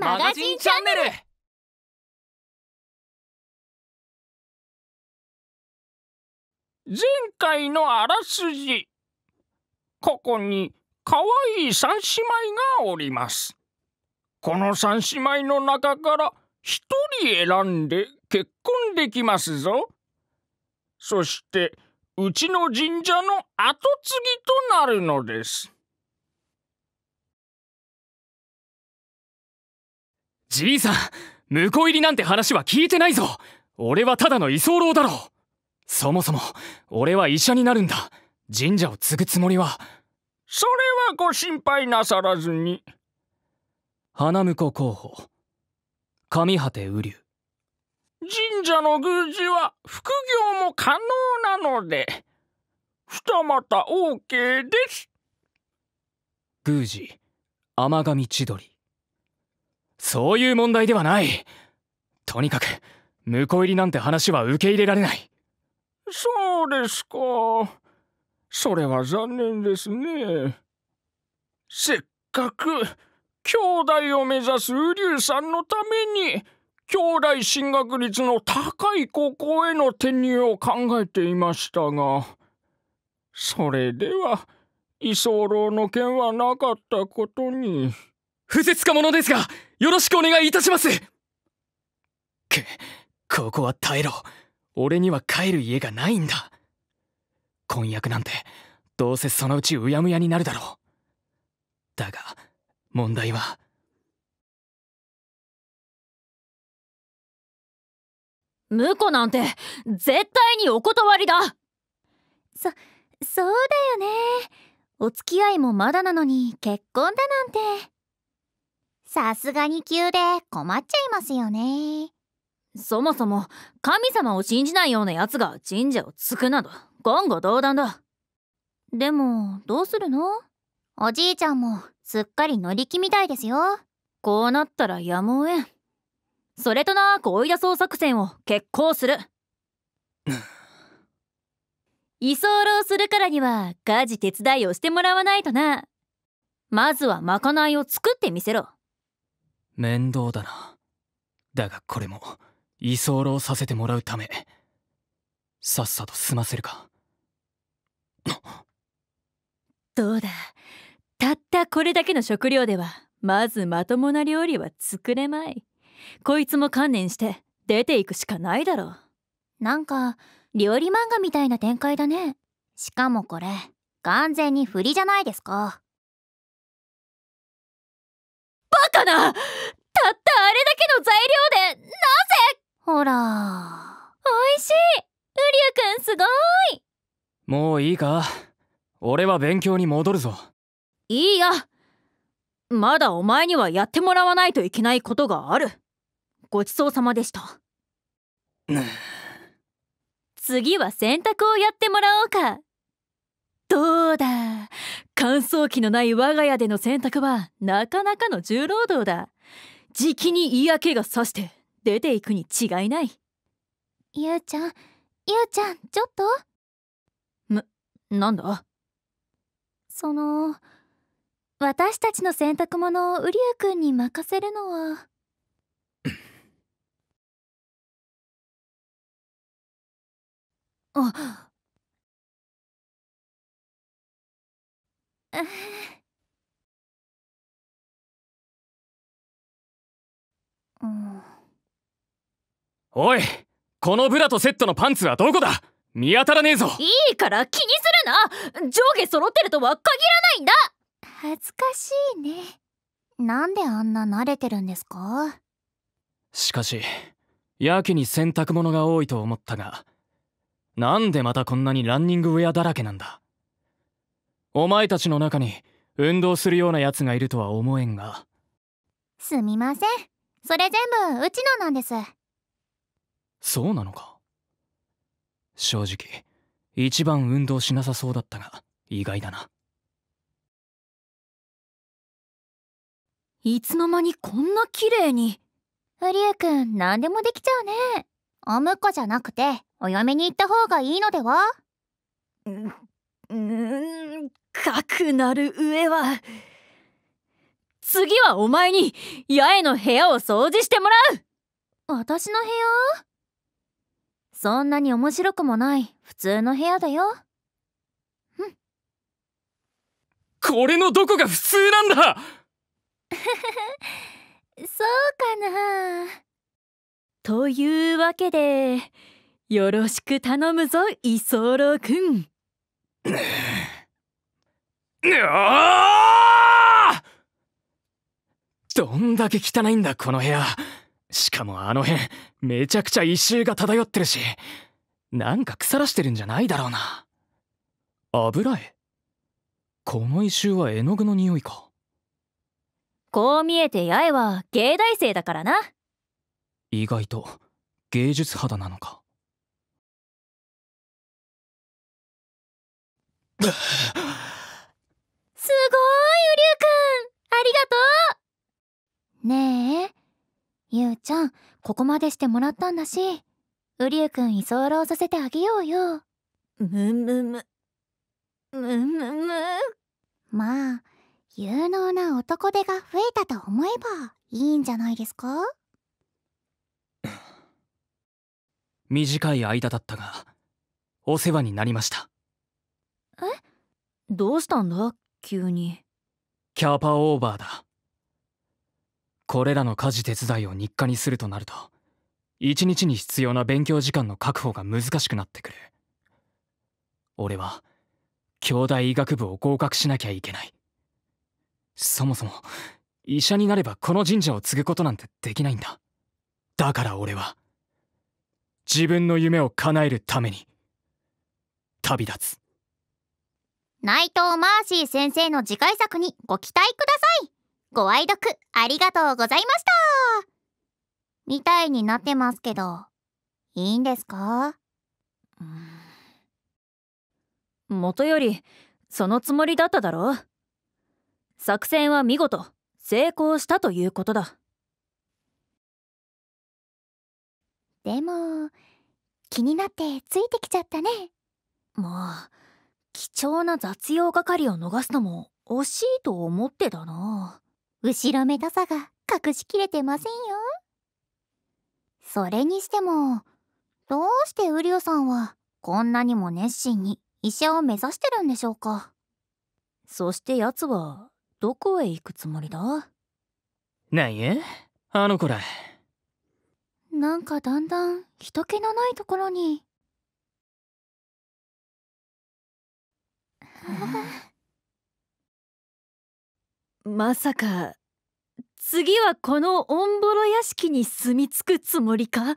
マガジンチャンネル前回のあらすじここにかわいい三姉妹がおりますこの三姉妹の中から一人選んで結婚できますぞそしてうちの神社の跡継ぎとなるのですじいさん婿入りなんて話は聞いてないぞ俺はただの居候だろそもそも俺は医者になるんだ神社を継ぐつもりはそれはご心配なさらずに花婿候補上果て雨竜神社の宮司は副業も可能なので二股 OK です宮司天神千鳥そういう問題ではないとにかく婿入りなんて話は受け入れられないそうですかそれは残念ですねせっかく兄弟を目指すュウさんのために兄弟進学率の高い高校への転入を考えていましたがそれでは居候の件はなかったことにふせつか者ですがよろしくお願いいたしますくここは耐えろ俺には帰る家がないんだ婚約なんてどうせそのうちうやむやになるだろうだが問題は婿なんて絶対にお断りだそそうだよねお付き合いもまだなのに結婚だなんてさすがに急で困っちゃいますよね。そもそも神様を信じないような奴が神社をつくなど言語道断だ。でもどうするのおじいちゃんもすっかり乗り気みたいですよ。こうなったらやむをえん。それとなく追い出そう作戦を決行する。居候するからには家事手伝いをしてもらわないとな。まずはまかないを作ってみせろ。面倒だなだがこれも居候させてもらうためさっさと済ませるかどうだたったこれだけの食料ではまずまともな料理は作れまいこいつも観念して出ていくしかないだろうなんか料理漫画みたいな展開だねしかもこれ完全にフリじゃないですかかなたったあれだけの材料でなぜほらおいしいウリュウくんすごいもういいか俺は勉強に戻るぞいいやまだお前にはやってもらわないといけないことがあるごちそうさまでした次は洗濯をやってもらおうかどうだ乾燥機のない我が家での洗濯はなかなかの重労働だじきに嫌気がさして出ていくに違いないゆうちゃんゆうちゃんちょっとむなんだその私たちの洗濯物を瓜生くんに任せるのはあん、おいこのブラとセットのパンツはどこだ見当たらねえぞいいから気にするな上下揃ってるとは限らないんだ恥ずかしいねなんであんな慣れてるんですかしかしやけに洗濯物が多いと思ったがなんでまたこんなにランニングウェアだらけなんだお前たちの中に運動するようなやつがいるとは思えんがすみませんそれ全部うちのなんですそうなのか正直一番運動しなさそうだったが意外だないつの間にこんな綺麗に瓜生くん何でもできちゃうねお婿じゃなくてお嫁に行った方がいいのではうん、うんかくなる上は次はお前に八重の部屋を掃除してもらう私の部屋そんなに面白くもない普通の部屋だようんこれのどこが普通なんだ そうかなというわけでよろしく頼むぞ居候くん どんだけ汚いんだこの部屋しかもあの辺めちゃくちゃ異臭が漂ってるしなんか腐らしてるんじゃないだろうな油絵この異臭は絵の具の匂いかこう見えて八重は芸大生だからな意外と芸術肌なのか すごい、ウリュウくんありがとうねえ、ゆうちゃん、ここまでしてもらったんだし、ウリュウくん居候させてあげようよ。むむむ。むむむ。まあ、有能な男手が増えたと思えばいいんじゃないですか 短い間だったが、お世話になりました。えどうしたんだ急にキャパオーバーだこれらの家事手伝いを日課にするとなると一日に必要な勉強時間の確保が難しくなってくる俺は兄弟医学部を合格しなきゃいけないそもそも医者になればこの神社を継ぐことなんてできないんだだから俺は自分の夢を叶えるために旅立つ内藤マーシー先生の次回作にご期待くださいご愛読ありがとうございましたみたいになってますけど、いいんですかもとより、そのつもりだっただろ作戦は見事、成功したということだ。でも、気になってついてきちゃったね。もう。貴重な雑用係を逃すのも惜しいと思ってたな後ろめたさが隠しきれてませんよそれにしてもどうしてウリオさんはこんなにも熱心に医者を目指してるんでしょうかそして奴はどこへ行くつもりだなんやあの子らなんかだんだん人気のないところにまさか次はこのオンボロ屋敷に住み着くつもりか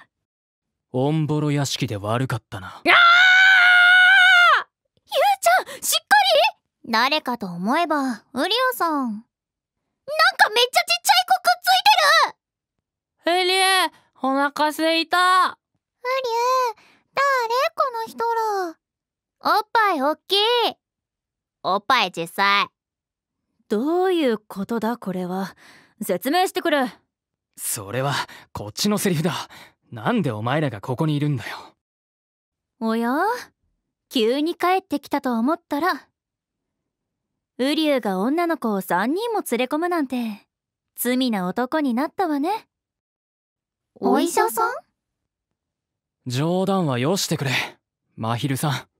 オンボロ屋敷で悪かったなあゆうちゃんしっかり誰かと思えばウリオさんなんかめっちゃちっちゃい子くっついてるウリエお腹すいたウリエ誰この人らおっぱいおっきいおっぱい実際どういうことだこれは説明してくれそれはこっちのセリフだなんでお前らがここにいるんだよおや急に帰ってきたと思ったら瓜生が女の子を3人も連れ込むなんて罪な男になったわねお医者さん冗談はよしてくれ真昼さん